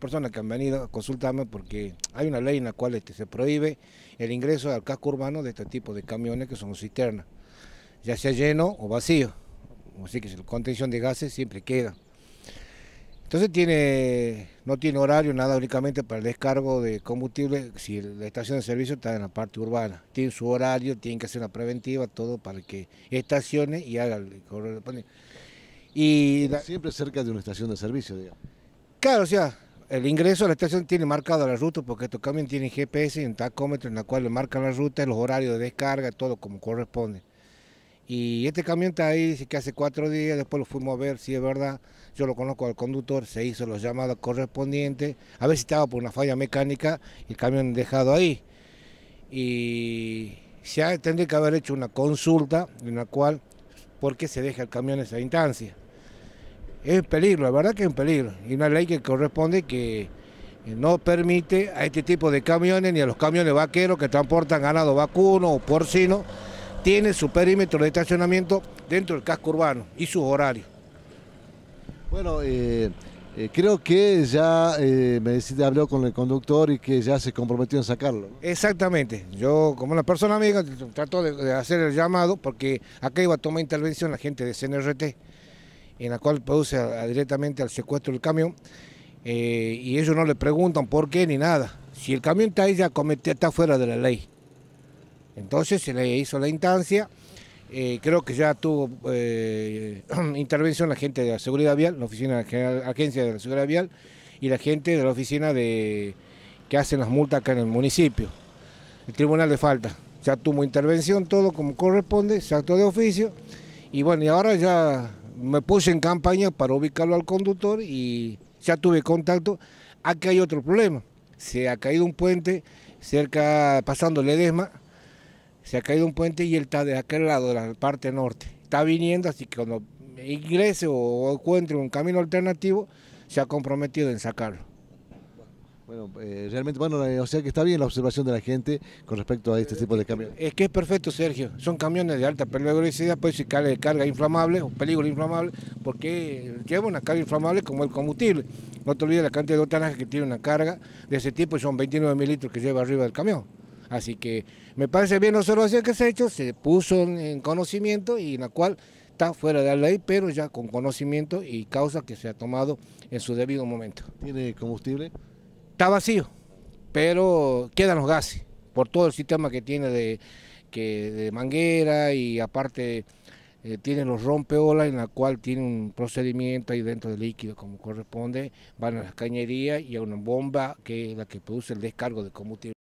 personas que han venido a consultarme porque hay una ley en la cual este, se prohíbe el ingreso al casco urbano de este tipo de camiones que son cisternas, ya sea lleno o vacío. Así que la contención de gases siempre queda. Entonces tiene, no tiene horario, nada únicamente para el descargo de combustible, si la estación de servicio está en la parte urbana. Tiene su horario, tiene que hacer una preventiva, todo para que estacione y haga el correo. Y la... Siempre cerca de una estación de servicio, digamos. Claro, o sea, el ingreso a la estación tiene marcado la ruta porque estos camiones tienen GPS y un tacómetro en el cual le marcan la ruta, los horarios de descarga, todo como corresponde. Y este camión está ahí, dice que hace cuatro días, después lo fuimos a ver, si es verdad, yo lo conozco al conductor, se hizo los llamados correspondientes, a ver si estaba por una falla mecánica, el camión dejado ahí. Y se tendría que haber hecho una consulta en la cual, ¿por qué se deja el camión en esa instancia? es un peligro, la verdad que es un peligro. Y una ley que corresponde que no permite a este tipo de camiones ni a los camiones vaqueros que transportan ganado vacuno o porcino, tiene su perímetro de estacionamiento dentro del casco urbano y sus horarios. Bueno, eh, eh, creo que ya eh, me decía, habló con el conductor y que ya se comprometió en sacarlo. Exactamente, yo como una persona amiga trato de hacer el llamado porque acá iba a tomar intervención la gente de CNRT en la cual produce directamente al secuestro del camión, eh, y ellos no le preguntan por qué ni nada. Si el camión está ahí, ya está fuera de la ley. Entonces se le hizo la instancia, eh, creo que ya tuvo eh, intervención la gente de la Seguridad Vial, la Oficina General, Agencia de la Seguridad Vial, y la gente de la oficina de, que hacen las multas acá en el municipio, el Tribunal de Falta. Ya tuvo intervención, todo como corresponde, se actuó de oficio, y bueno, y ahora ya me puse en campaña para ubicarlo al conductor y ya tuve contacto. Aquí hay otro problema. Se ha caído un puente cerca, pasando Ledesma, se ha caído un puente y él está de aquel lado, de la parte norte. Está viniendo, así que cuando ingrese o encuentre un camino alternativo, se ha comprometido en sacarlo. Bueno, eh, realmente, bueno, eh, o sea que está bien la observación de la gente con respecto a este tipo de camiones. Es que es perfecto, Sergio. Son camiones de alta peligrosidad, pues si carga, carga inflamable o peligro inflamable, porque lleva una carga inflamable como el combustible. No te olvides la cantidad de octanaje que tiene una carga de ese tipo, y son 29 mil que lleva arriba del camión. Así que me parece bien la observación que se ha hecho, se puso en conocimiento y en la cual está fuera de la ley, pero ya con conocimiento y causa que se ha tomado en su debido momento. ¿Tiene combustible? está vacío, pero quedan los gases por todo el sistema que tiene de, manguera y aparte eh, tiene los rompeolas en la cual tiene un procedimiento ahí dentro del líquido como corresponde, van a las cañerías y a una bomba que es la que produce el descargo de combustible.